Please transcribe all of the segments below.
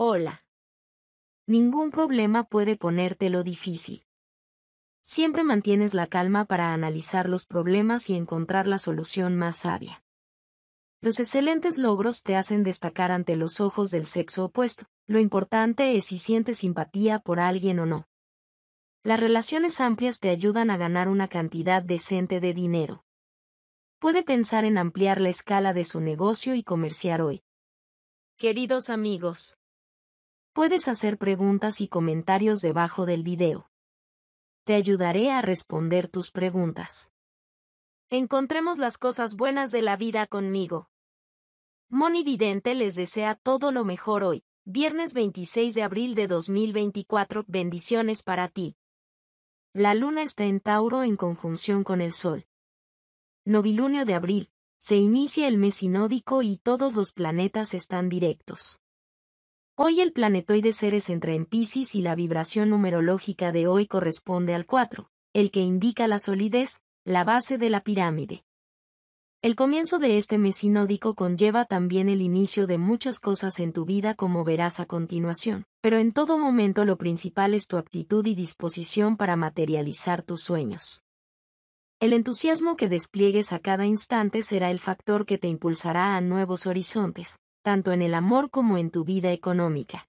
Hola. Ningún problema puede ponértelo difícil. Siempre mantienes la calma para analizar los problemas y encontrar la solución más sabia. Los excelentes logros te hacen destacar ante los ojos del sexo opuesto. Lo importante es si sientes simpatía por alguien o no. Las relaciones amplias te ayudan a ganar una cantidad decente de dinero. Puede pensar en ampliar la escala de su negocio y comerciar hoy. Queridos amigos, Puedes hacer preguntas y comentarios debajo del video. Te ayudaré a responder tus preguntas. Encontremos las cosas buenas de la vida conmigo. Moni Vidente les desea todo lo mejor hoy, viernes 26 de abril de 2024. Bendiciones para ti. La luna está en Tauro en conjunción con el Sol. Novilunio de abril, se inicia el mes sinódico y todos los planetas están directos. Hoy el planetoide Ceres entra en Pisces y la vibración numerológica de hoy corresponde al 4, el que indica la solidez, la base de la pirámide. El comienzo de este mes sinódico conlleva también el inicio de muchas cosas en tu vida como verás a continuación, pero en todo momento lo principal es tu actitud y disposición para materializar tus sueños. El entusiasmo que despliegues a cada instante será el factor que te impulsará a nuevos horizontes, tanto en el amor como en tu vida económica.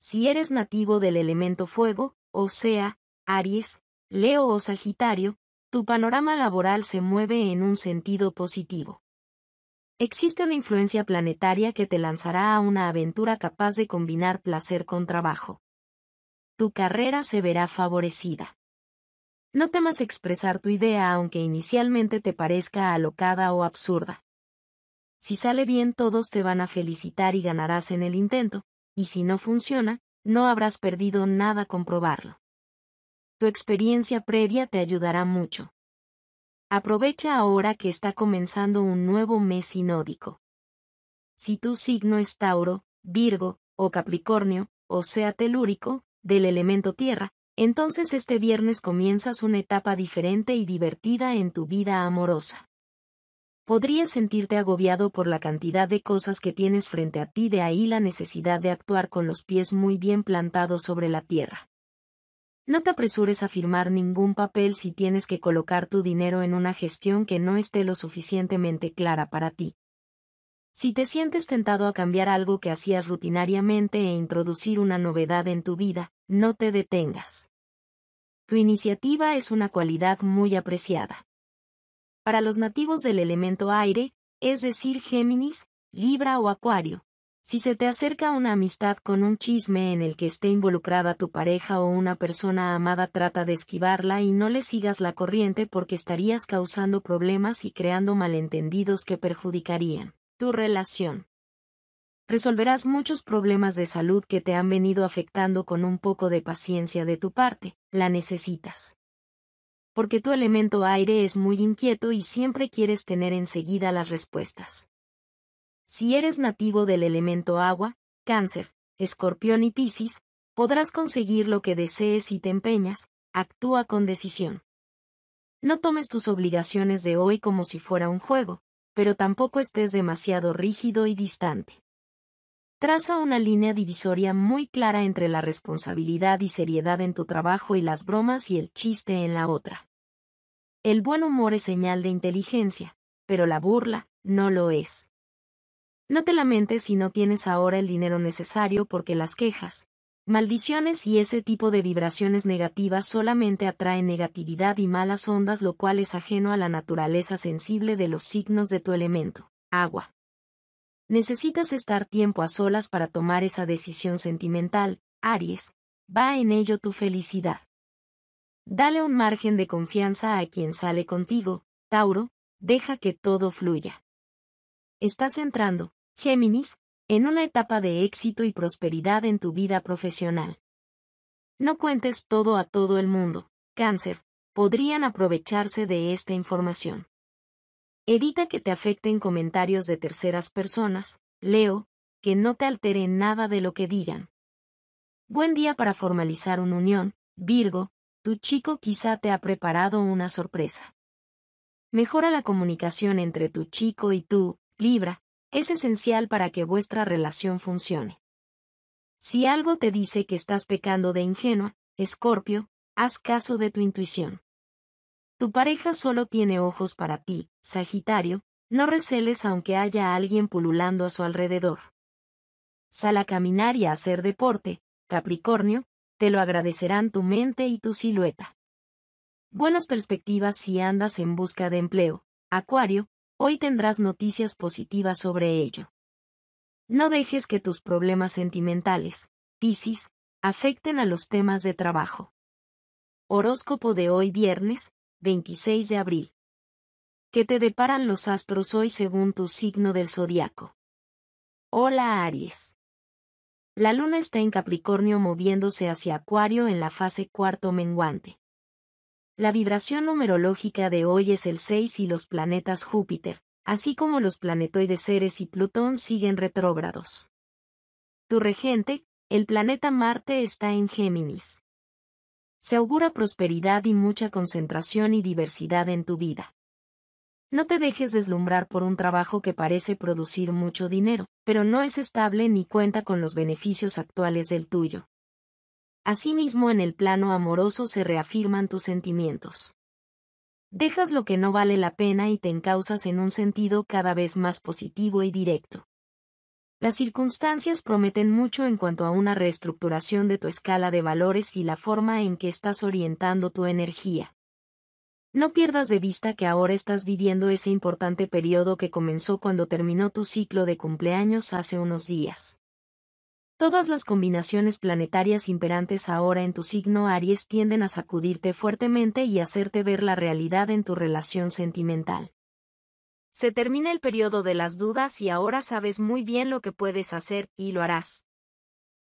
Si eres nativo del elemento fuego, o sea, Aries, Leo o Sagitario, tu panorama laboral se mueve en un sentido positivo. Existe una influencia planetaria que te lanzará a una aventura capaz de combinar placer con trabajo. Tu carrera se verá favorecida. No temas expresar tu idea aunque inicialmente te parezca alocada o absurda. Si sale bien todos te van a felicitar y ganarás en el intento, y si no funciona, no habrás perdido nada con probarlo. Tu experiencia previa te ayudará mucho. Aprovecha ahora que está comenzando un nuevo mes sinódico. Si tu signo es Tauro, Virgo, o Capricornio, o sea telúrico, del elemento tierra, entonces este viernes comienzas una etapa diferente y divertida en tu vida amorosa. Podrías sentirte agobiado por la cantidad de cosas que tienes frente a ti, de ahí la necesidad de actuar con los pies muy bien plantados sobre la tierra. No te apresures a firmar ningún papel si tienes que colocar tu dinero en una gestión que no esté lo suficientemente clara para ti. Si te sientes tentado a cambiar algo que hacías rutinariamente e introducir una novedad en tu vida, no te detengas. Tu iniciativa es una cualidad muy apreciada. Para los nativos del elemento aire, es decir Géminis, Libra o Acuario. Si se te acerca una amistad con un chisme en el que esté involucrada tu pareja o una persona amada, trata de esquivarla y no le sigas la corriente porque estarías causando problemas y creando malentendidos que perjudicarían tu relación. Resolverás muchos problemas de salud que te han venido afectando con un poco de paciencia de tu parte, la necesitas porque tu elemento aire es muy inquieto y siempre quieres tener enseguida las respuestas. Si eres nativo del elemento agua, cáncer, escorpión y piscis, podrás conseguir lo que desees y te empeñas, actúa con decisión. No tomes tus obligaciones de hoy como si fuera un juego, pero tampoco estés demasiado rígido y distante traza una línea divisoria muy clara entre la responsabilidad y seriedad en tu trabajo y las bromas y el chiste en la otra. El buen humor es señal de inteligencia, pero la burla no lo es. No te lamentes si no tienes ahora el dinero necesario porque las quejas, maldiciones y ese tipo de vibraciones negativas solamente atraen negatividad y malas ondas lo cual es ajeno a la naturaleza sensible de los signos de tu elemento, agua. Necesitas estar tiempo a solas para tomar esa decisión sentimental, Aries. Va en ello tu felicidad. Dale un margen de confianza a quien sale contigo, Tauro, deja que todo fluya. Estás entrando, Géminis, en una etapa de éxito y prosperidad en tu vida profesional. No cuentes todo a todo el mundo, cáncer, podrían aprovecharse de esta información. Evita que te afecten comentarios de terceras personas, Leo, que no te altere nada de lo que digan. Buen día para formalizar una unión, Virgo, tu chico quizá te ha preparado una sorpresa. Mejora la comunicación entre tu chico y tú, Libra, es esencial para que vuestra relación funcione. Si algo te dice que estás pecando de ingenua, Escorpio, haz caso de tu intuición. Tu pareja solo tiene ojos para ti, Sagitario, no receles aunque haya alguien pululando a su alrededor. Sal a caminar y a hacer deporte, Capricornio, te lo agradecerán tu mente y tu silueta. Buenas perspectivas si andas en busca de empleo, Acuario, hoy tendrás noticias positivas sobre ello. No dejes que tus problemas sentimentales, Piscis, afecten a los temas de trabajo. Horóscopo de hoy viernes, 26 de abril. ¿Qué te deparan los astros hoy según tu signo del zodiaco? Hola Aries. La luna está en Capricornio moviéndose hacia Acuario en la fase cuarto menguante. La vibración numerológica de hoy es el 6 y los planetas Júpiter, así como los planetoides Ceres y Plutón siguen retrógrados. Tu regente, el planeta Marte está en Géminis. Se augura prosperidad y mucha concentración y diversidad en tu vida. No te dejes deslumbrar por un trabajo que parece producir mucho dinero, pero no es estable ni cuenta con los beneficios actuales del tuyo. Asimismo, en el plano amoroso se reafirman tus sentimientos. Dejas lo que no vale la pena y te encauzas en un sentido cada vez más positivo y directo. Las circunstancias prometen mucho en cuanto a una reestructuración de tu escala de valores y la forma en que estás orientando tu energía. No pierdas de vista que ahora estás viviendo ese importante periodo que comenzó cuando terminó tu ciclo de cumpleaños hace unos días. Todas las combinaciones planetarias imperantes ahora en tu signo Aries tienden a sacudirte fuertemente y hacerte ver la realidad en tu relación sentimental. Se termina el periodo de las dudas y ahora sabes muy bien lo que puedes hacer, y lo harás.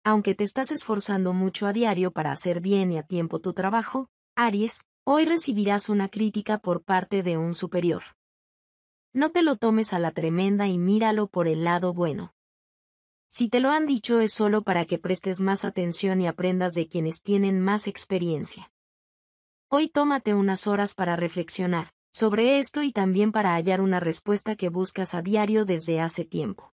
Aunque te estás esforzando mucho a diario para hacer bien y a tiempo tu trabajo, Aries, hoy recibirás una crítica por parte de un superior. No te lo tomes a la tremenda y míralo por el lado bueno. Si te lo han dicho es solo para que prestes más atención y aprendas de quienes tienen más experiencia. Hoy tómate unas horas para reflexionar, sobre esto y también para hallar una respuesta que buscas a diario desde hace tiempo.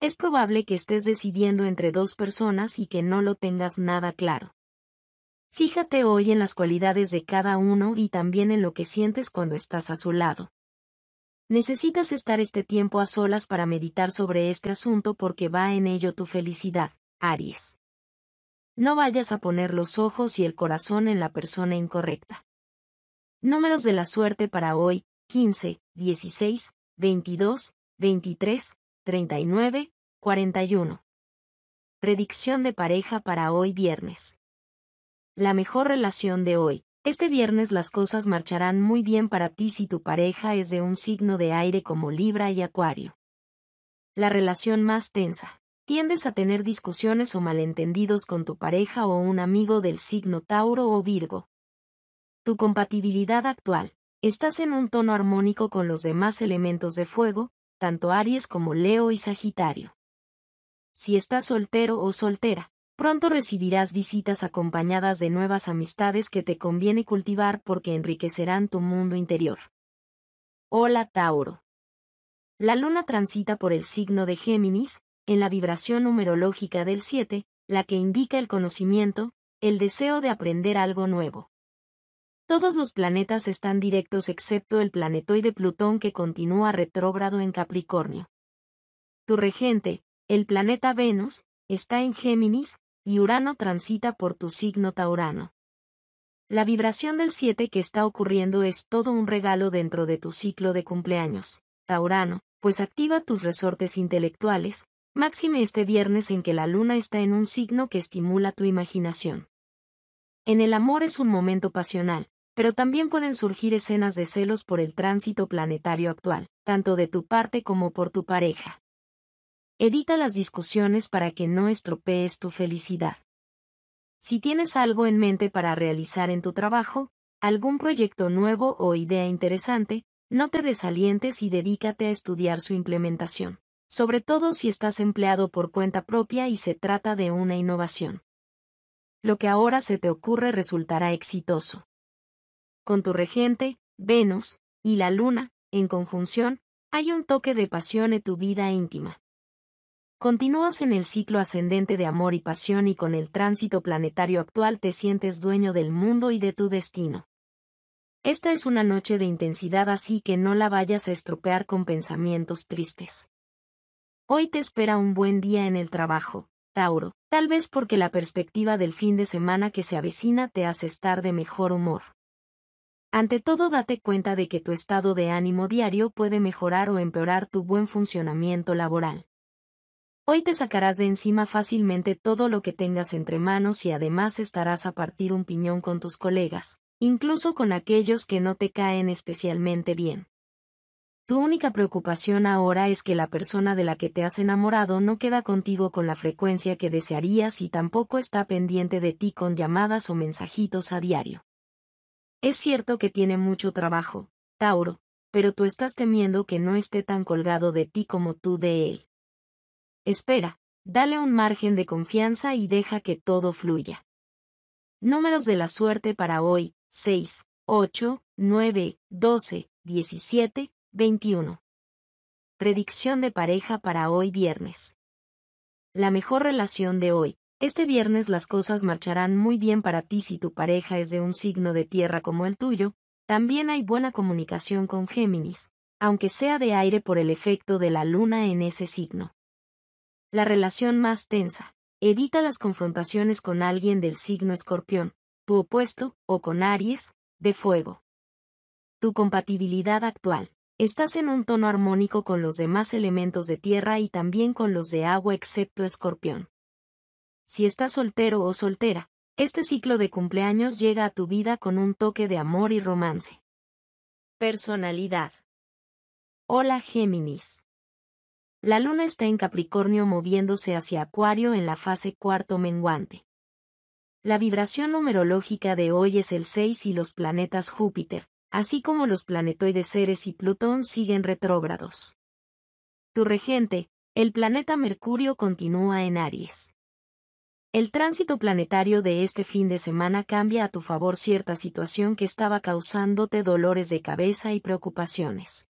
Es probable que estés decidiendo entre dos personas y que no lo tengas nada claro. Fíjate hoy en las cualidades de cada uno y también en lo que sientes cuando estás a su lado. Necesitas estar este tiempo a solas para meditar sobre este asunto porque va en ello tu felicidad, Aries. No vayas a poner los ojos y el corazón en la persona incorrecta. Números de la suerte para hoy, 15, 16, 22, 23, 39, 41. Predicción de pareja para hoy viernes. La mejor relación de hoy. Este viernes las cosas marcharán muy bien para ti si tu pareja es de un signo de aire como Libra y Acuario. La relación más tensa. Tiendes a tener discusiones o malentendidos con tu pareja o un amigo del signo Tauro o Virgo. Tu compatibilidad actual. Estás en un tono armónico con los demás elementos de fuego, tanto Aries como Leo y Sagitario. Si estás soltero o soltera, pronto recibirás visitas acompañadas de nuevas amistades que te conviene cultivar porque enriquecerán tu mundo interior. Hola Tauro. La luna transita por el signo de Géminis, en la vibración numerológica del 7, la que indica el conocimiento, el deseo de aprender algo nuevo. Todos los planetas están directos excepto el planetoide Plutón que continúa retrógrado en Capricornio. Tu regente, el planeta Venus, está en Géminis, y Urano transita por tu signo Taurano. La vibración del 7 que está ocurriendo es todo un regalo dentro de tu ciclo de cumpleaños, Taurano, pues activa tus resortes intelectuales, máxime este viernes en que la luna está en un signo que estimula tu imaginación. En el amor es un momento pasional, pero también pueden surgir escenas de celos por el tránsito planetario actual, tanto de tu parte como por tu pareja. Evita las discusiones para que no estropees tu felicidad. Si tienes algo en mente para realizar en tu trabajo, algún proyecto nuevo o idea interesante, no te desalientes y dedícate a estudiar su implementación, sobre todo si estás empleado por cuenta propia y se trata de una innovación. Lo que ahora se te ocurre resultará exitoso con tu regente, Venus, y la luna, en conjunción, hay un toque de pasión en tu vida íntima. Continúas en el ciclo ascendente de amor y pasión y con el tránsito planetario actual te sientes dueño del mundo y de tu destino. Esta es una noche de intensidad así que no la vayas a estropear con pensamientos tristes. Hoy te espera un buen día en el trabajo, Tauro, tal vez porque la perspectiva del fin de semana que se avecina te hace estar de mejor humor. Ante todo date cuenta de que tu estado de ánimo diario puede mejorar o empeorar tu buen funcionamiento laboral. Hoy te sacarás de encima fácilmente todo lo que tengas entre manos y además estarás a partir un piñón con tus colegas, incluso con aquellos que no te caen especialmente bien. Tu única preocupación ahora es que la persona de la que te has enamorado no queda contigo con la frecuencia que desearías y tampoco está pendiente de ti con llamadas o mensajitos a diario. Es cierto que tiene mucho trabajo, Tauro, pero tú estás temiendo que no esté tan colgado de ti como tú de él. Espera, dale un margen de confianza y deja que todo fluya. Números de la suerte para hoy, 6, 8, 9, 12, 17, 21. Predicción de pareja para hoy viernes. La mejor relación de hoy, este viernes las cosas marcharán muy bien para ti si tu pareja es de un signo de tierra como el tuyo, también hay buena comunicación con Géminis, aunque sea de aire por el efecto de la luna en ese signo. La relación más tensa. Evita las confrontaciones con alguien del signo escorpión, tu opuesto, o con Aries, de fuego. Tu compatibilidad actual. Estás en un tono armónico con los demás elementos de tierra y también con los de agua excepto escorpión si estás soltero o soltera, este ciclo de cumpleaños llega a tu vida con un toque de amor y romance. Personalidad. Hola Géminis. La luna está en Capricornio moviéndose hacia Acuario en la fase cuarto menguante. La vibración numerológica de hoy es el 6 y los planetas Júpiter, así como los planetoides Ceres y Plutón siguen retrógrados. Tu regente, el planeta Mercurio continúa en Aries. El tránsito planetario de este fin de semana cambia a tu favor cierta situación que estaba causándote dolores de cabeza y preocupaciones.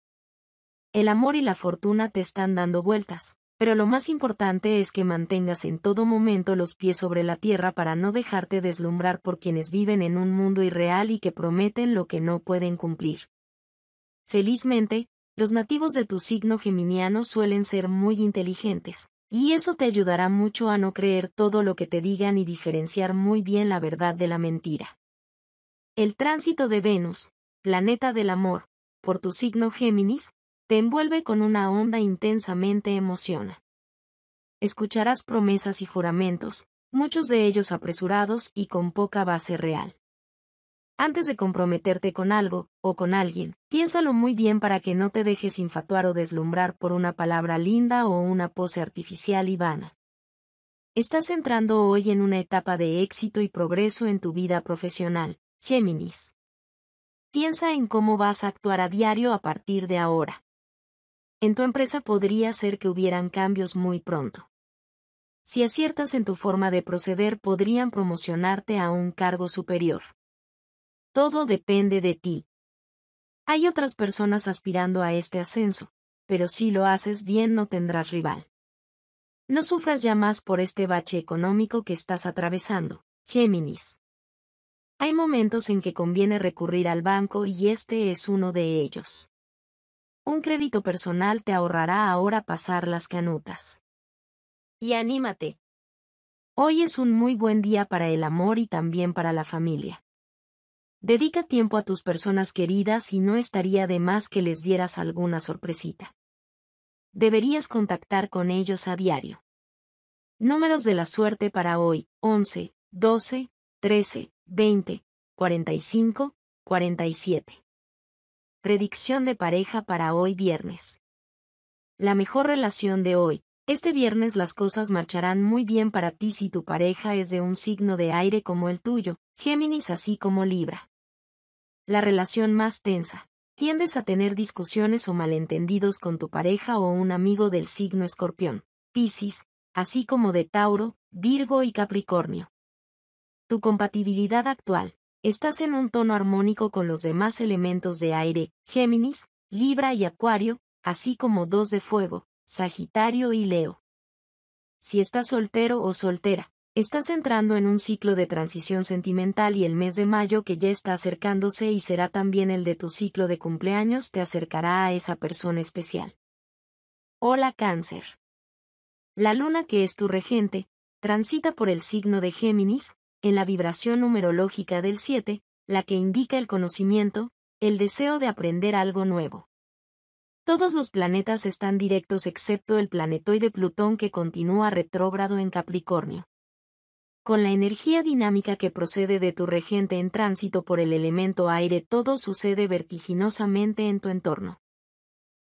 El amor y la fortuna te están dando vueltas, pero lo más importante es que mantengas en todo momento los pies sobre la tierra para no dejarte deslumbrar por quienes viven en un mundo irreal y que prometen lo que no pueden cumplir. Felizmente, los nativos de tu signo geminiano suelen ser muy inteligentes, y eso te ayudará mucho a no creer todo lo que te digan y diferenciar muy bien la verdad de la mentira. El tránsito de Venus, planeta del amor, por tu signo Géminis, te envuelve con una onda intensamente emociona. Escucharás promesas y juramentos, muchos de ellos apresurados y con poca base real. Antes de comprometerte con algo, o con alguien, piénsalo muy bien para que no te dejes infatuar o deslumbrar por una palabra linda o una pose artificial y vana. Estás entrando hoy en una etapa de éxito y progreso en tu vida profesional, Géminis. Piensa en cómo vas a actuar a diario a partir de ahora. En tu empresa podría ser que hubieran cambios muy pronto. Si aciertas en tu forma de proceder podrían promocionarte a un cargo superior. Todo depende de ti. Hay otras personas aspirando a este ascenso, pero si lo haces bien no tendrás rival. No sufras ya más por este bache económico que estás atravesando, Géminis. Hay momentos en que conviene recurrir al banco y este es uno de ellos. Un crédito personal te ahorrará ahora pasar las canutas. Y anímate. Hoy es un muy buen día para el amor y también para la familia. Dedica tiempo a tus personas queridas y no estaría de más que les dieras alguna sorpresita. Deberías contactar con ellos a diario. Números de la suerte para hoy, 11, 12, 13, 20, 45, 47. Predicción de pareja para hoy viernes. La mejor relación de hoy. Este viernes las cosas marcharán muy bien para ti si tu pareja es de un signo de aire como el tuyo, Géminis así como Libra la relación más tensa. Tiendes a tener discusiones o malentendidos con tu pareja o un amigo del signo escorpión, Piscis, así como de Tauro, Virgo y Capricornio. Tu compatibilidad actual. Estás en un tono armónico con los demás elementos de aire, Géminis, Libra y Acuario, así como dos de fuego, Sagitario y Leo. Si estás soltero o soltera, Estás entrando en un ciclo de transición sentimental y el mes de mayo que ya está acercándose y será también el de tu ciclo de cumpleaños te acercará a esa persona especial. Hola cáncer. La luna que es tu regente, transita por el signo de Géminis, en la vibración numerológica del 7, la que indica el conocimiento, el deseo de aprender algo nuevo. Todos los planetas están directos excepto el planetoide Plutón que continúa retrógrado en Capricornio. Con la energía dinámica que procede de tu regente en tránsito por el elemento aire todo sucede vertiginosamente en tu entorno.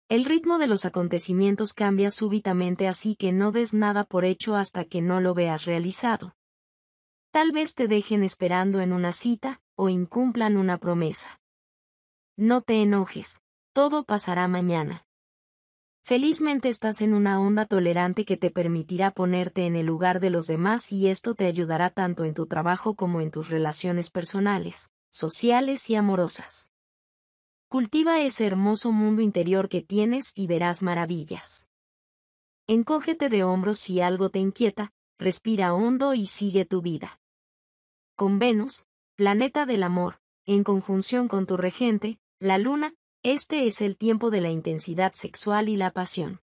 El ritmo de los acontecimientos cambia súbitamente así que no des nada por hecho hasta que no lo veas realizado. Tal vez te dejen esperando en una cita, o incumplan una promesa. No te enojes, todo pasará mañana. Felizmente estás en una onda tolerante que te permitirá ponerte en el lugar de los demás y esto te ayudará tanto en tu trabajo como en tus relaciones personales, sociales y amorosas. Cultiva ese hermoso mundo interior que tienes y verás maravillas. Encógete de hombros si algo te inquieta, respira hondo y sigue tu vida. Con Venus, planeta del amor, en conjunción con tu regente, la luna, este es el tiempo de la intensidad sexual y la pasión.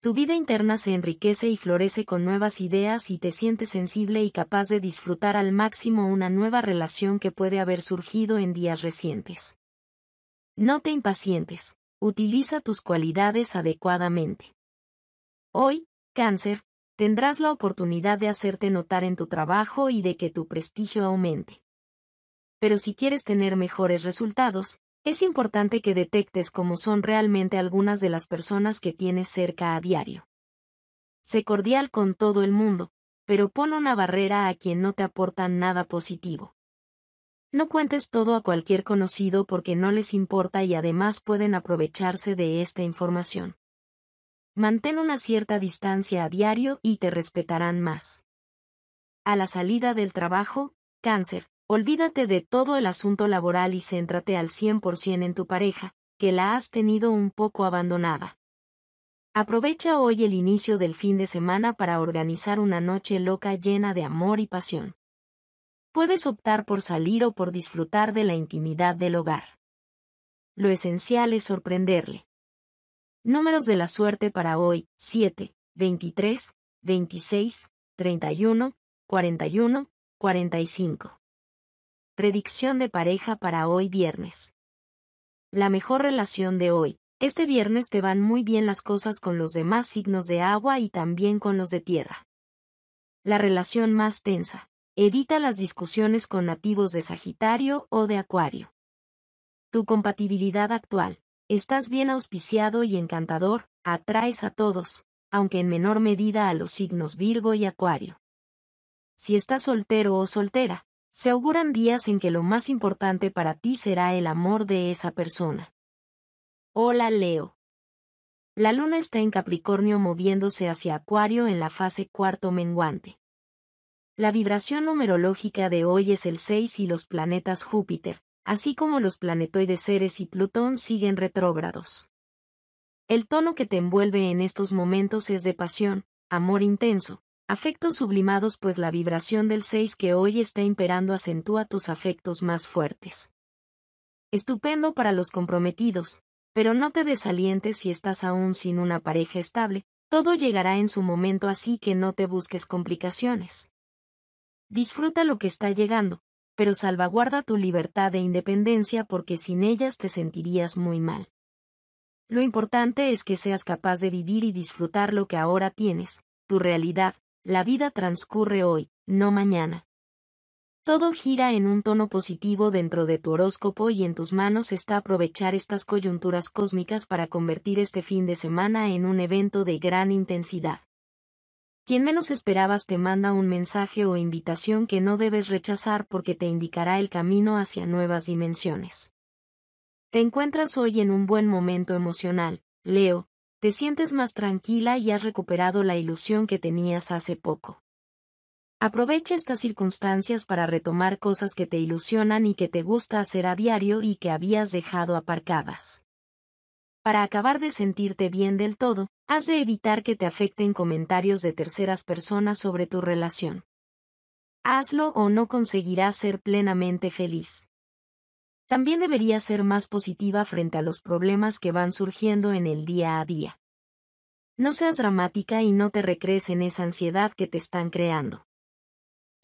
Tu vida interna se enriquece y florece con nuevas ideas y te sientes sensible y capaz de disfrutar al máximo una nueva relación que puede haber surgido en días recientes. No te impacientes, utiliza tus cualidades adecuadamente. Hoy, cáncer, tendrás la oportunidad de hacerte notar en tu trabajo y de que tu prestigio aumente. Pero si quieres tener mejores resultados, es importante que detectes cómo son realmente algunas de las personas que tienes cerca a diario. Sé cordial con todo el mundo, pero pon una barrera a quien no te aporta nada positivo. No cuentes todo a cualquier conocido porque no les importa y además pueden aprovecharse de esta información. Mantén una cierta distancia a diario y te respetarán más. A la salida del trabajo, cáncer, Olvídate de todo el asunto laboral y céntrate al 100% en tu pareja, que la has tenido un poco abandonada. Aprovecha hoy el inicio del fin de semana para organizar una noche loca llena de amor y pasión. Puedes optar por salir o por disfrutar de la intimidad del hogar. Lo esencial es sorprenderle. Números de la suerte para hoy, 7, 23, 26, 31, 41, 45. Predicción de pareja para hoy viernes. La mejor relación de hoy. Este viernes te van muy bien las cosas con los demás signos de agua y también con los de tierra. La relación más tensa. Evita las discusiones con nativos de Sagitario o de Acuario. Tu compatibilidad actual. Estás bien auspiciado y encantador, atraes a todos, aunque en menor medida a los signos Virgo y Acuario. Si estás soltero o soltera, se auguran días en que lo más importante para ti será el amor de esa persona. Hola Leo. La luna está en Capricornio moviéndose hacia Acuario en la fase cuarto menguante. La vibración numerológica de hoy es el 6 y los planetas Júpiter, así como los planetoides Ceres y Plutón siguen retrógrados. El tono que te envuelve en estos momentos es de pasión, amor intenso, Afectos sublimados pues la vibración del 6 que hoy está imperando acentúa tus afectos más fuertes. Estupendo para los comprometidos, pero no te desalientes si estás aún sin una pareja estable, todo llegará en su momento así que no te busques complicaciones. Disfruta lo que está llegando, pero salvaguarda tu libertad e independencia porque sin ellas te sentirías muy mal. Lo importante es que seas capaz de vivir y disfrutar lo que ahora tienes, tu realidad, la vida transcurre hoy, no mañana. Todo gira en un tono positivo dentro de tu horóscopo y en tus manos está aprovechar estas coyunturas cósmicas para convertir este fin de semana en un evento de gran intensidad. Quien menos esperabas te manda un mensaje o invitación que no debes rechazar porque te indicará el camino hacia nuevas dimensiones. Te encuentras hoy en un buen momento emocional, Leo, te sientes más tranquila y has recuperado la ilusión que tenías hace poco. Aprovecha estas circunstancias para retomar cosas que te ilusionan y que te gusta hacer a diario y que habías dejado aparcadas. Para acabar de sentirte bien del todo, has de evitar que te afecten comentarios de terceras personas sobre tu relación. Hazlo o no conseguirás ser plenamente feliz también debería ser más positiva frente a los problemas que van surgiendo en el día a día. No seas dramática y no te recrees en esa ansiedad que te están creando.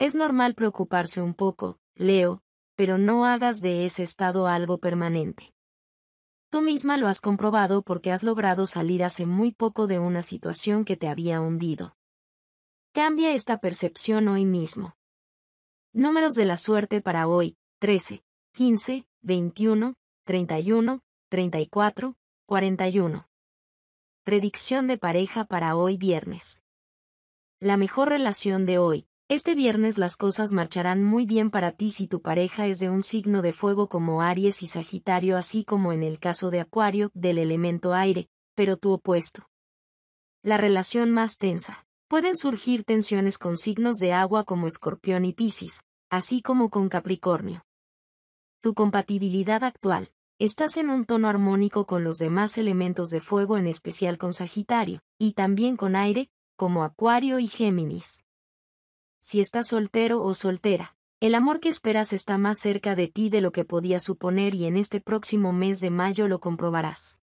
Es normal preocuparse un poco, Leo, pero no hagas de ese estado algo permanente. Tú misma lo has comprobado porque has logrado salir hace muy poco de una situación que te había hundido. Cambia esta percepción hoy mismo. Números de la suerte para hoy, 13, 15, 21, 31, 34, 41. Predicción de pareja para hoy viernes. La mejor relación de hoy. Este viernes las cosas marcharán muy bien para ti si tu pareja es de un signo de fuego como Aries y Sagitario así como en el caso de Acuario, del elemento aire, pero tu opuesto. La relación más tensa. Pueden surgir tensiones con signos de agua como Escorpión y Piscis, así como con Capricornio. Tu compatibilidad actual. Estás en un tono armónico con los demás elementos de fuego, en especial con Sagitario, y también con aire, como Acuario y Géminis. Si estás soltero o soltera, el amor que esperas está más cerca de ti de lo que podías suponer y en este próximo mes de mayo lo comprobarás.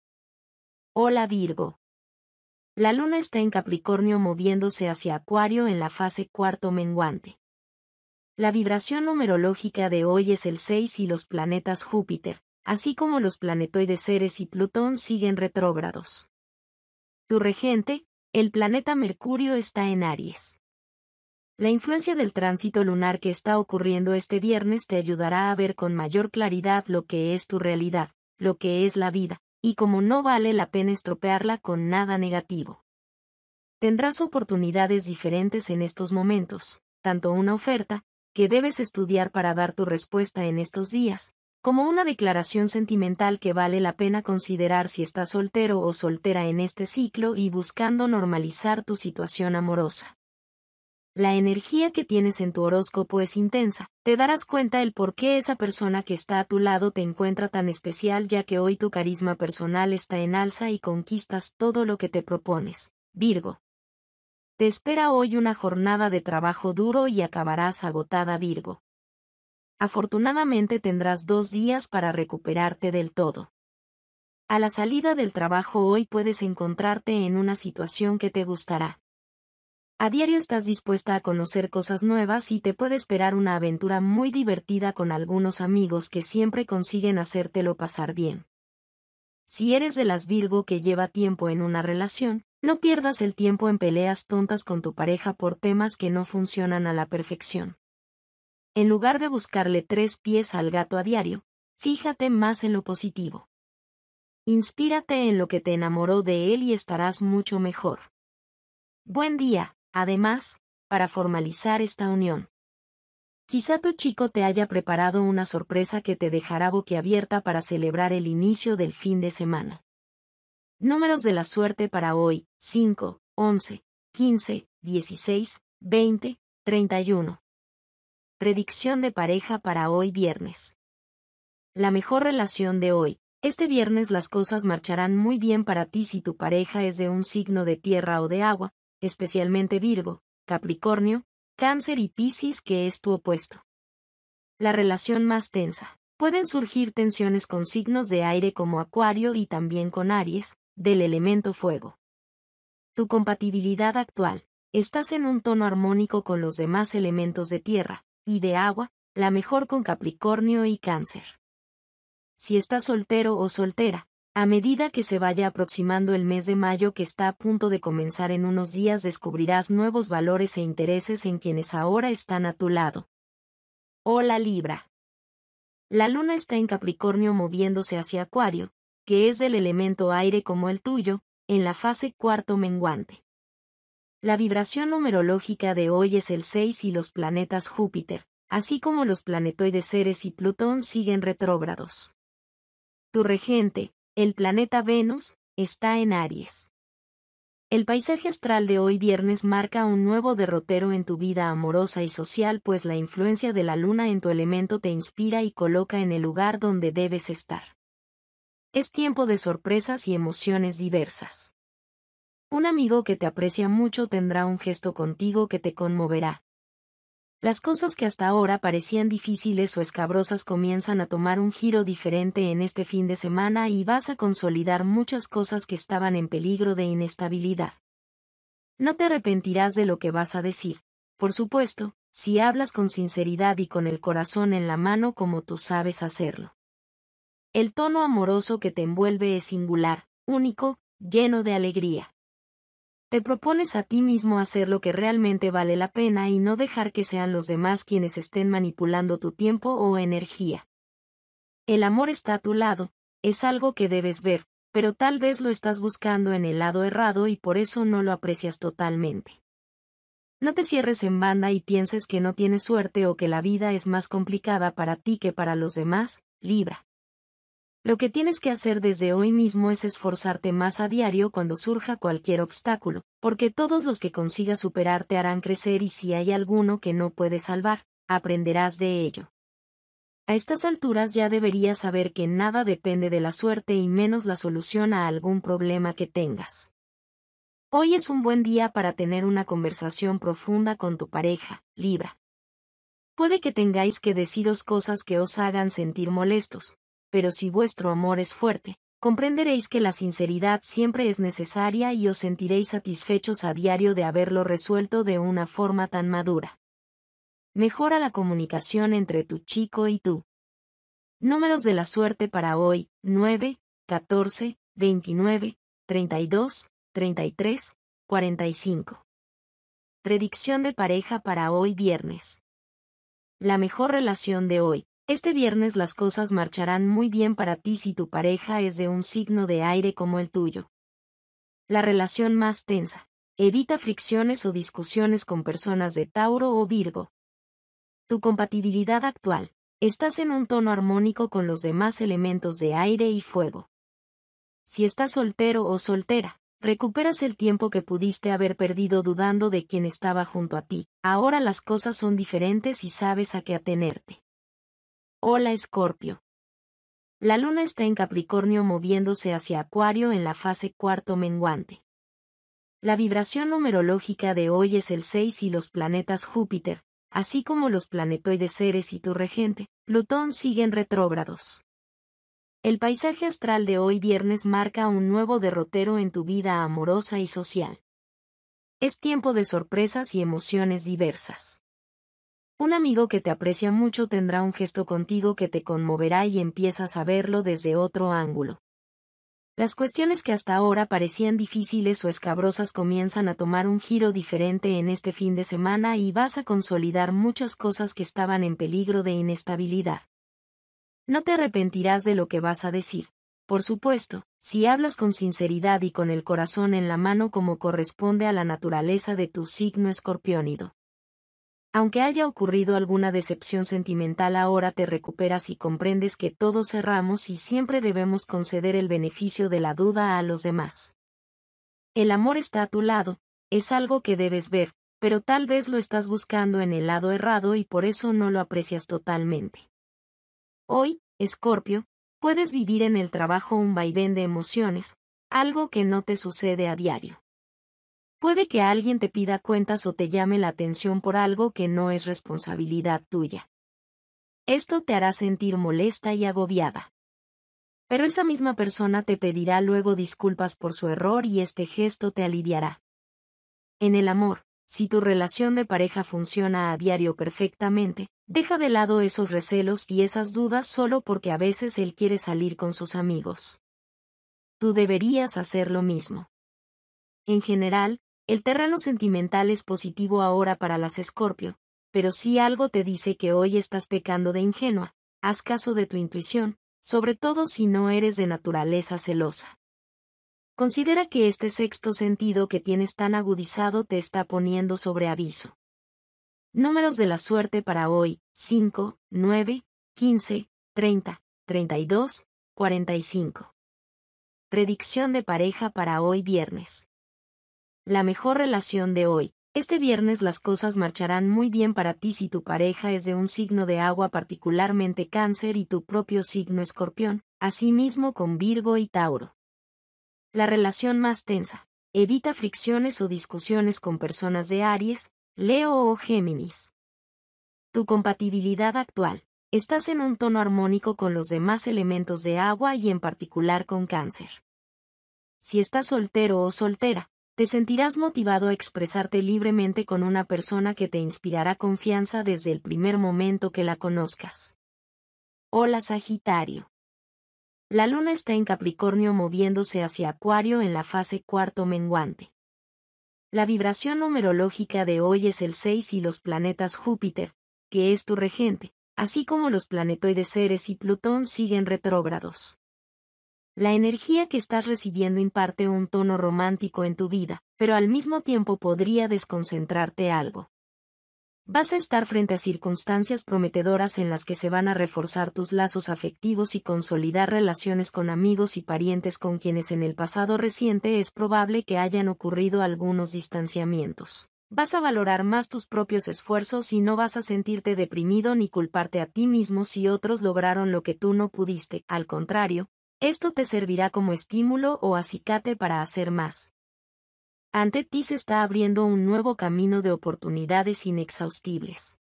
Hola Virgo. La luna está en Capricornio moviéndose hacia Acuario en la fase cuarto menguante. La vibración numerológica de hoy es el 6 y los planetas Júpiter, así como los planetoides Ceres y Plutón siguen retrógrados. Tu regente, el planeta Mercurio está en Aries. La influencia del tránsito lunar que está ocurriendo este viernes te ayudará a ver con mayor claridad lo que es tu realidad, lo que es la vida, y como no vale la pena estropearla con nada negativo. Tendrás oportunidades diferentes en estos momentos, tanto una oferta, que debes estudiar para dar tu respuesta en estos días, como una declaración sentimental que vale la pena considerar si estás soltero o soltera en este ciclo y buscando normalizar tu situación amorosa. La energía que tienes en tu horóscopo es intensa, te darás cuenta el por qué esa persona que está a tu lado te encuentra tan especial ya que hoy tu carisma personal está en alza y conquistas todo lo que te propones. Virgo, te espera hoy una jornada de trabajo duro y acabarás agotada Virgo. Afortunadamente tendrás dos días para recuperarte del todo. A la salida del trabajo hoy puedes encontrarte en una situación que te gustará. A diario estás dispuesta a conocer cosas nuevas y te puede esperar una aventura muy divertida con algunos amigos que siempre consiguen hacértelo pasar bien. Si eres de las Virgo que lleva tiempo en una relación, no pierdas el tiempo en peleas tontas con tu pareja por temas que no funcionan a la perfección. En lugar de buscarle tres pies al gato a diario, fíjate más en lo positivo. Inspírate en lo que te enamoró de él y estarás mucho mejor. Buen día, además, para formalizar esta unión. Quizá tu chico te haya preparado una sorpresa que te dejará boquiabierta para celebrar el inicio del fin de semana. Números de la suerte para hoy, 5, 11, 15, 16, 20, 31. Predicción de pareja para hoy viernes. La mejor relación de hoy. Este viernes las cosas marcharán muy bien para ti si tu pareja es de un signo de tierra o de agua, especialmente Virgo, Capricornio, Cáncer y Piscis que es tu opuesto. La relación más tensa. Pueden surgir tensiones con signos de aire como Acuario y también con Aries, del elemento fuego. Tu compatibilidad actual. Estás en un tono armónico con los demás elementos de tierra, y de agua, la mejor con Capricornio y Cáncer. Si estás soltero o soltera, a medida que se vaya aproximando el mes de mayo que está a punto de comenzar en unos días descubrirás nuevos valores e intereses en quienes ahora están a tu lado. Hola Libra. La luna está en Capricornio moviéndose hacia Acuario, que es del elemento aire como el tuyo, en la fase cuarto menguante. La vibración numerológica de hoy es el 6 y los planetas Júpiter, así como los planetoides Ceres y Plutón siguen retrógrados. Tu regente, el planeta Venus, está en Aries. El paisaje astral de hoy viernes marca un nuevo derrotero en tu vida amorosa y social, pues la influencia de la luna en tu elemento te inspira y coloca en el lugar donde debes estar. Es tiempo de sorpresas y emociones diversas. Un amigo que te aprecia mucho tendrá un gesto contigo que te conmoverá. Las cosas que hasta ahora parecían difíciles o escabrosas comienzan a tomar un giro diferente en este fin de semana y vas a consolidar muchas cosas que estaban en peligro de inestabilidad. No te arrepentirás de lo que vas a decir, por supuesto, si hablas con sinceridad y con el corazón en la mano como tú sabes hacerlo. El tono amoroso que te envuelve es singular, único, lleno de alegría. Te propones a ti mismo hacer lo que realmente vale la pena y no dejar que sean los demás quienes estén manipulando tu tiempo o energía. El amor está a tu lado, es algo que debes ver, pero tal vez lo estás buscando en el lado errado y por eso no lo aprecias totalmente. No te cierres en banda y pienses que no tienes suerte o que la vida es más complicada para ti que para los demás, Libra. Lo que tienes que hacer desde hoy mismo es esforzarte más a diario cuando surja cualquier obstáculo, porque todos los que consigas superar te harán crecer y si hay alguno que no puedes salvar, aprenderás de ello. A estas alturas ya deberías saber que nada depende de la suerte y menos la solución a algún problema que tengas. Hoy es un buen día para tener una conversación profunda con tu pareja, Libra. Puede que tengáis que deciros cosas que os hagan sentir molestos, pero si vuestro amor es fuerte, comprenderéis que la sinceridad siempre es necesaria y os sentiréis satisfechos a diario de haberlo resuelto de una forma tan madura. Mejora la comunicación entre tu chico y tú. Números de la suerte para hoy, 9, 14, 29, 32, 33, 45. Predicción de pareja para hoy viernes. La mejor relación de hoy, este viernes las cosas marcharán muy bien para ti si tu pareja es de un signo de aire como el tuyo. La relación más tensa. Evita fricciones o discusiones con personas de Tauro o Virgo. Tu compatibilidad actual. Estás en un tono armónico con los demás elementos de aire y fuego. Si estás soltero o soltera, recuperas el tiempo que pudiste haber perdido dudando de quién estaba junto a ti. Ahora las cosas son diferentes y sabes a qué atenerte. Hola Escorpio. La luna está en Capricornio moviéndose hacia Acuario en la fase cuarto menguante. La vibración numerológica de hoy es el 6 y los planetas Júpiter, así como los planetoides Ceres y tu regente, Plutón siguen retrógrados. El paisaje astral de hoy viernes marca un nuevo derrotero en tu vida amorosa y social. Es tiempo de sorpresas y emociones diversas. Un amigo que te aprecia mucho tendrá un gesto contigo que te conmoverá y empiezas a verlo desde otro ángulo. Las cuestiones que hasta ahora parecían difíciles o escabrosas comienzan a tomar un giro diferente en este fin de semana y vas a consolidar muchas cosas que estaban en peligro de inestabilidad. No te arrepentirás de lo que vas a decir. Por supuesto, si hablas con sinceridad y con el corazón en la mano como corresponde a la naturaleza de tu signo escorpiónido. Aunque haya ocurrido alguna decepción sentimental ahora te recuperas y comprendes que todos erramos y siempre debemos conceder el beneficio de la duda a los demás. El amor está a tu lado, es algo que debes ver, pero tal vez lo estás buscando en el lado errado y por eso no lo aprecias totalmente. Hoy, Escorpio, puedes vivir en el trabajo un vaivén de emociones, algo que no te sucede a diario. Puede que alguien te pida cuentas o te llame la atención por algo que no es responsabilidad tuya. Esto te hará sentir molesta y agobiada. Pero esa misma persona te pedirá luego disculpas por su error y este gesto te aliviará. En el amor, si tu relación de pareja funciona a diario perfectamente, deja de lado esos recelos y esas dudas solo porque a veces él quiere salir con sus amigos. Tú deberías hacer lo mismo. En general, el terreno sentimental es positivo ahora para las Escorpio, pero si algo te dice que hoy estás pecando de ingenua, haz caso de tu intuición, sobre todo si no eres de naturaleza celosa. Considera que este sexto sentido que tienes tan agudizado te está poniendo sobre aviso. Números de la suerte para hoy, 5, 9, 15, 30, 32, 45. Predicción de pareja para hoy viernes la mejor relación de hoy. Este viernes las cosas marcharán muy bien para ti si tu pareja es de un signo de agua particularmente cáncer y tu propio signo escorpión, asimismo con Virgo y Tauro. La relación más tensa. Evita fricciones o discusiones con personas de Aries, Leo o Géminis. Tu compatibilidad actual. Estás en un tono armónico con los demás elementos de agua y en particular con cáncer. Si estás soltero o soltera, te sentirás motivado a expresarte libremente con una persona que te inspirará confianza desde el primer momento que la conozcas. Hola Sagitario. La luna está en Capricornio moviéndose hacia Acuario en la fase cuarto menguante. La vibración numerológica de hoy es el 6 y los planetas Júpiter, que es tu regente, así como los planetoides Ceres y Plutón siguen retrógrados. La energía que estás recibiendo imparte un tono romántico en tu vida, pero al mismo tiempo podría desconcentrarte algo. Vas a estar frente a circunstancias prometedoras en las que se van a reforzar tus lazos afectivos y consolidar relaciones con amigos y parientes con quienes en el pasado reciente es probable que hayan ocurrido algunos distanciamientos. Vas a valorar más tus propios esfuerzos y no vas a sentirte deprimido ni culparte a ti mismo si otros lograron lo que tú no pudiste. Al contrario, esto te servirá como estímulo o acicate para hacer más. Ante ti se está abriendo un nuevo camino de oportunidades inexhaustibles.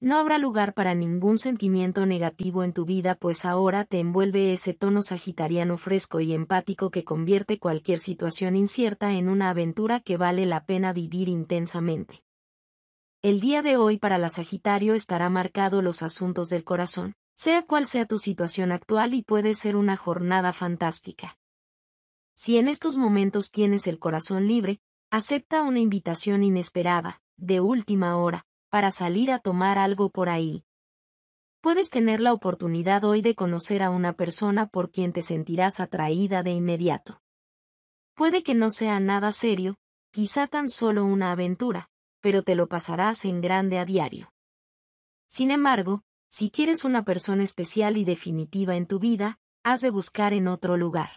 No habrá lugar para ningún sentimiento negativo en tu vida, pues ahora te envuelve ese tono sagitariano fresco y empático que convierte cualquier situación incierta en una aventura que vale la pena vivir intensamente. El día de hoy para la Sagitario estará marcado los asuntos del corazón. Sea cual sea tu situación actual y puede ser una jornada fantástica. Si en estos momentos tienes el corazón libre, acepta una invitación inesperada, de última hora, para salir a tomar algo por ahí. Puedes tener la oportunidad hoy de conocer a una persona por quien te sentirás atraída de inmediato. Puede que no sea nada serio, quizá tan solo una aventura, pero te lo pasarás en grande a diario. Sin embargo, si quieres una persona especial y definitiva en tu vida, has de buscar en otro lugar.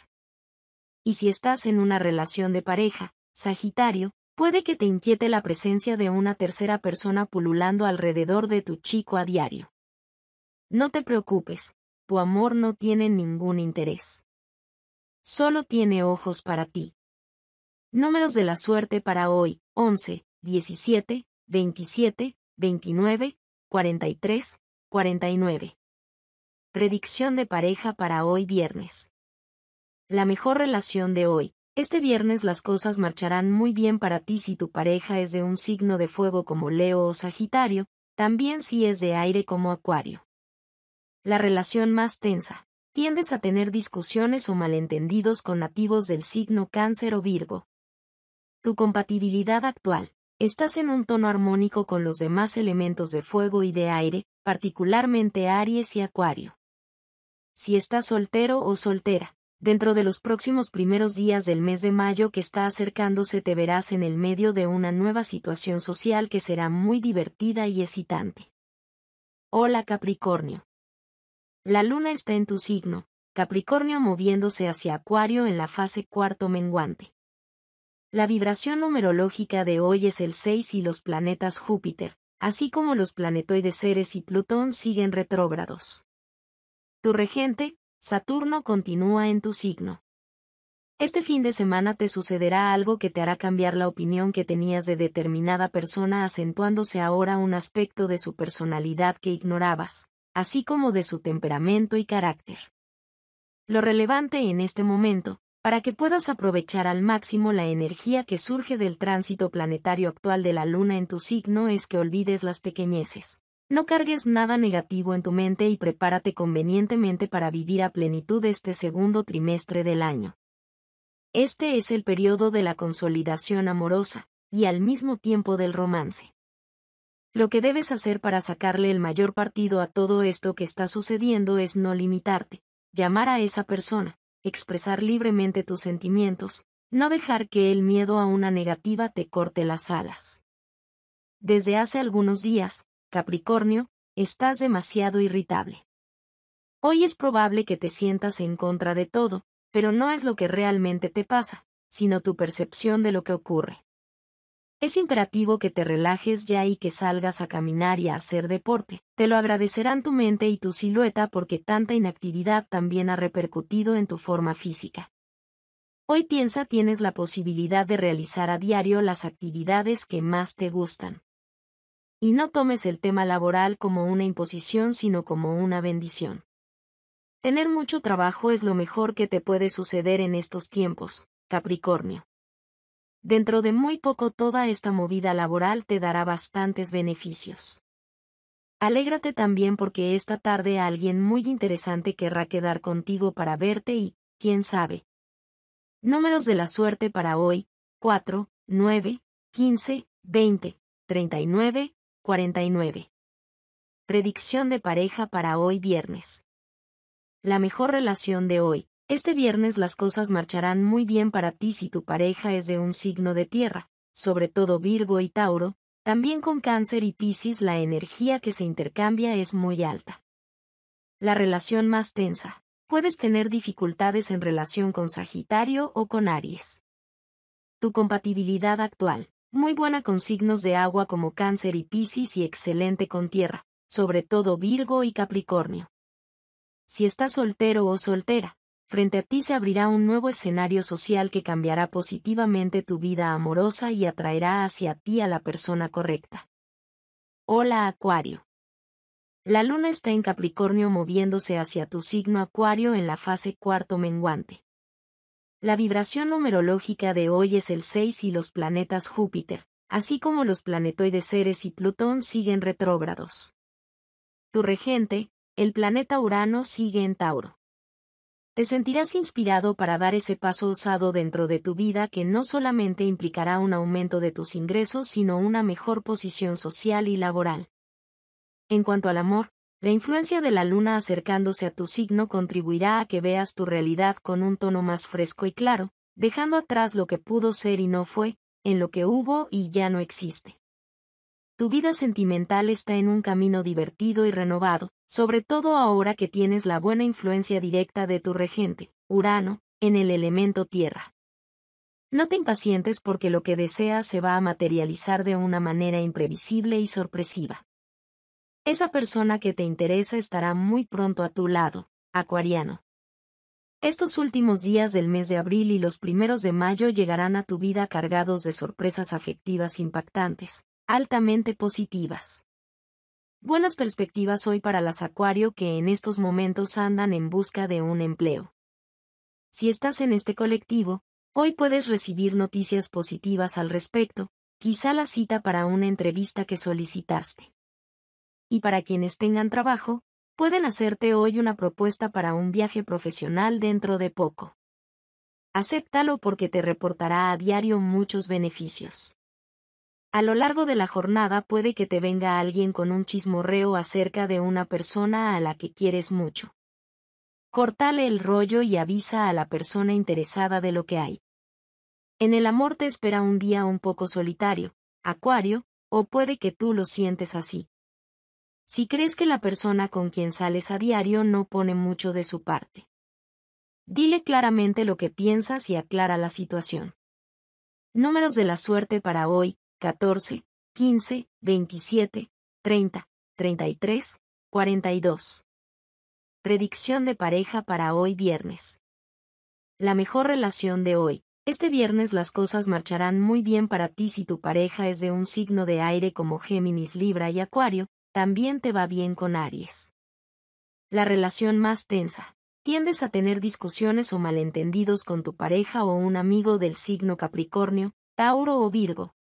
Y si estás en una relación de pareja, Sagitario, puede que te inquiete la presencia de una tercera persona pululando alrededor de tu chico a diario. No te preocupes, tu amor no tiene ningún interés. Solo tiene ojos para ti. Números de la suerte para hoy, 11, 17, 27, 29, 43, 49. Predicción de pareja para hoy viernes. La mejor relación de hoy. Este viernes las cosas marcharán muy bien para ti si tu pareja es de un signo de fuego como Leo o Sagitario, también si es de aire como Acuario. La relación más tensa. Tiendes a tener discusiones o malentendidos con nativos del signo Cáncer o Virgo. Tu compatibilidad actual. Estás en un tono armónico con los demás elementos de fuego y de aire, particularmente Aries y Acuario. Si estás soltero o soltera, dentro de los próximos primeros días del mes de mayo que está acercándose te verás en el medio de una nueva situación social que será muy divertida y excitante. Hola Capricornio. La luna está en tu signo, Capricornio moviéndose hacia Acuario en la fase cuarto menguante. La vibración numerológica de hoy es el 6 y los planetas Júpiter, así como los planetoides Ceres y Plutón siguen retrógrados. Tu regente, Saturno, continúa en tu signo. Este fin de semana te sucederá algo que te hará cambiar la opinión que tenías de determinada persona acentuándose ahora un aspecto de su personalidad que ignorabas, así como de su temperamento y carácter. Lo relevante en este momento para que puedas aprovechar al máximo la energía que surge del tránsito planetario actual de la Luna en tu signo es que olvides las pequeñeces. No cargues nada negativo en tu mente y prepárate convenientemente para vivir a plenitud este segundo trimestre del año. Este es el periodo de la consolidación amorosa, y al mismo tiempo del romance. Lo que debes hacer para sacarle el mayor partido a todo esto que está sucediendo es no limitarte, llamar a esa persona, expresar libremente tus sentimientos, no dejar que el miedo a una negativa te corte las alas. Desde hace algunos días, Capricornio, estás demasiado irritable. Hoy es probable que te sientas en contra de todo, pero no es lo que realmente te pasa, sino tu percepción de lo que ocurre. Es imperativo que te relajes ya y que salgas a caminar y a hacer deporte. Te lo agradecerán tu mente y tu silueta porque tanta inactividad también ha repercutido en tu forma física. Hoy piensa tienes la posibilidad de realizar a diario las actividades que más te gustan. Y no tomes el tema laboral como una imposición sino como una bendición. Tener mucho trabajo es lo mejor que te puede suceder en estos tiempos, Capricornio. Dentro de muy poco toda esta movida laboral te dará bastantes beneficios. Alégrate también porque esta tarde alguien muy interesante querrá quedar contigo para verte y, quién sabe. Números de la suerte para hoy, 4, 9, 15, 20, 39, 49. Predicción de pareja para hoy viernes. La mejor relación de hoy, este viernes las cosas marcharán muy bien para ti si tu pareja es de un signo de tierra, sobre todo Virgo y Tauro, también con Cáncer y Piscis la energía que se intercambia es muy alta. La relación más tensa. Puedes tener dificultades en relación con Sagitario o con Aries. Tu compatibilidad actual. Muy buena con signos de agua como Cáncer y Piscis y excelente con tierra, sobre todo Virgo y Capricornio. Si estás soltero o soltera, frente a ti se abrirá un nuevo escenario social que cambiará positivamente tu vida amorosa y atraerá hacia ti a la persona correcta. Hola Acuario. La luna está en Capricornio moviéndose hacia tu signo Acuario en la fase cuarto menguante. La vibración numerológica de hoy es el 6 y los planetas Júpiter, así como los planetoides Ceres y Plutón siguen retrógrados. Tu regente, el planeta Urano sigue en Tauro. Te sentirás inspirado para dar ese paso osado dentro de tu vida que no solamente implicará un aumento de tus ingresos, sino una mejor posición social y laboral. En cuanto al amor, la influencia de la luna acercándose a tu signo contribuirá a que veas tu realidad con un tono más fresco y claro, dejando atrás lo que pudo ser y no fue, en lo que hubo y ya no existe. Tu vida sentimental está en un camino divertido y renovado, sobre todo ahora que tienes la buena influencia directa de tu regente, Urano, en el elemento Tierra. No te impacientes porque lo que deseas se va a materializar de una manera imprevisible y sorpresiva. Esa persona que te interesa estará muy pronto a tu lado, Acuariano. Estos últimos días del mes de abril y los primeros de mayo llegarán a tu vida cargados de sorpresas afectivas impactantes, altamente positivas. Buenas perspectivas hoy para las Acuario que en estos momentos andan en busca de un empleo. Si estás en este colectivo, hoy puedes recibir noticias positivas al respecto, quizá la cita para una entrevista que solicitaste. Y para quienes tengan trabajo, pueden hacerte hoy una propuesta para un viaje profesional dentro de poco. Acéptalo porque te reportará a diario muchos beneficios. A lo largo de la jornada puede que te venga alguien con un chismorreo acerca de una persona a la que quieres mucho. Cortale el rollo y avisa a la persona interesada de lo que hay. En el amor te espera un día un poco solitario, acuario, o puede que tú lo sientes así. Si crees que la persona con quien sales a diario no pone mucho de su parte. Dile claramente lo que piensas y aclara la situación. Números de la suerte para hoy, 14, 15, 27, 30, 33, 42. Predicción de pareja para hoy viernes. La mejor relación de hoy. Este viernes las cosas marcharán muy bien para ti si tu pareja es de un signo de aire como Géminis, Libra y Acuario, también te va bien con Aries. La relación más tensa. Tiendes a tener discusiones o malentendidos con tu pareja o un amigo del signo Capricornio, Tauro o Virgo.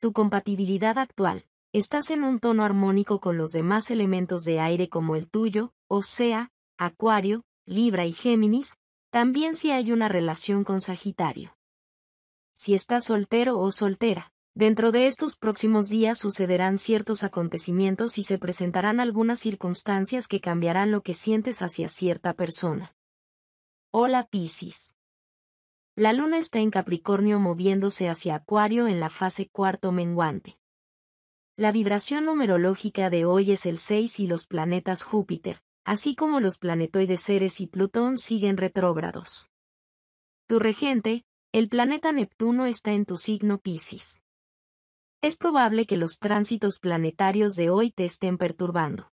Tu compatibilidad actual. Estás en un tono armónico con los demás elementos de aire como el tuyo, o sea, Acuario, Libra y Géminis, también si hay una relación con Sagitario. Si estás soltero o soltera, dentro de estos próximos días sucederán ciertos acontecimientos y se presentarán algunas circunstancias que cambiarán lo que sientes hacia cierta persona. Hola Piscis. La luna está en Capricornio moviéndose hacia Acuario en la fase cuarto menguante. La vibración numerológica de hoy es el 6 y los planetas Júpiter, así como los planetoides Ceres y Plutón siguen retrógrados. Tu regente, el planeta Neptuno está en tu signo Piscis. Es probable que los tránsitos planetarios de hoy te estén perturbando.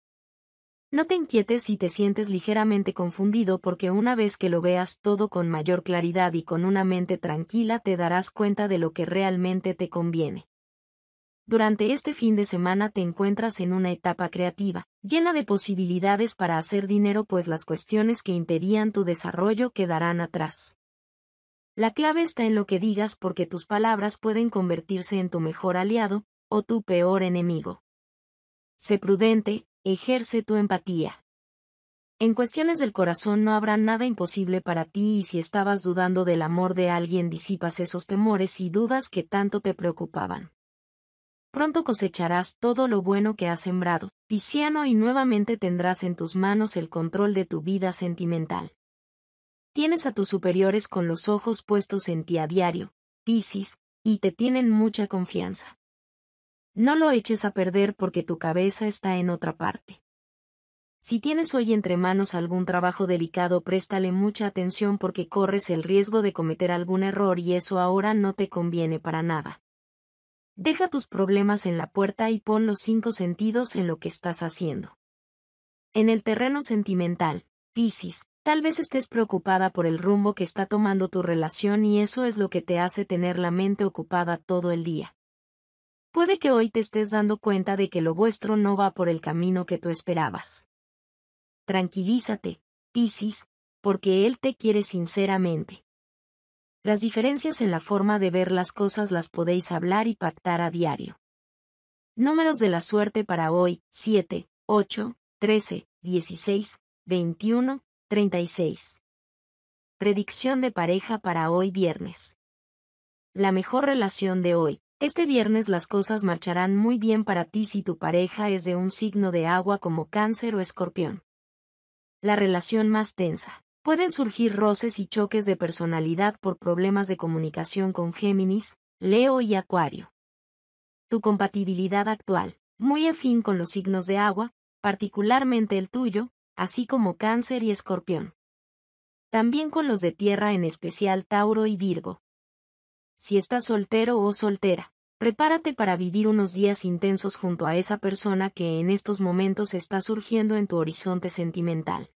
No te inquietes si te sientes ligeramente confundido porque una vez que lo veas todo con mayor claridad y con una mente tranquila te darás cuenta de lo que realmente te conviene. Durante este fin de semana te encuentras en una etapa creativa, llena de posibilidades para hacer dinero pues las cuestiones que impedían tu desarrollo quedarán atrás. La clave está en lo que digas porque tus palabras pueden convertirse en tu mejor aliado o tu peor enemigo. Sé prudente, ejerce tu empatía. En cuestiones del corazón no habrá nada imposible para ti y si estabas dudando del amor de alguien disipas esos temores y dudas que tanto te preocupaban. Pronto cosecharás todo lo bueno que has sembrado, Pisciano, y nuevamente tendrás en tus manos el control de tu vida sentimental. Tienes a tus superiores con los ojos puestos en ti a diario, Piscis, y te tienen mucha confianza. No lo eches a perder porque tu cabeza está en otra parte. Si tienes hoy entre manos algún trabajo delicado, préstale mucha atención porque corres el riesgo de cometer algún error y eso ahora no te conviene para nada. Deja tus problemas en la puerta y pon los cinco sentidos en lo que estás haciendo. En el terreno sentimental, Piscis, tal vez estés preocupada por el rumbo que está tomando tu relación y eso es lo que te hace tener la mente ocupada todo el día. Puede que hoy te estés dando cuenta de que lo vuestro no va por el camino que tú esperabas. Tranquilízate, Piscis, porque él te quiere sinceramente. Las diferencias en la forma de ver las cosas las podéis hablar y pactar a diario. Números de la suerte para hoy, 7, 8, 13, 16, 21, 36. Predicción de pareja para hoy viernes. La mejor relación de hoy, este viernes las cosas marcharán muy bien para ti si tu pareja es de un signo de agua como cáncer o escorpión. La relación más tensa. Pueden surgir roces y choques de personalidad por problemas de comunicación con Géminis, Leo y Acuario. Tu compatibilidad actual, muy afín con los signos de agua, particularmente el tuyo, así como cáncer y escorpión. También con los de tierra en especial Tauro y Virgo si estás soltero o soltera. Prepárate para vivir unos días intensos junto a esa persona que en estos momentos está surgiendo en tu horizonte sentimental.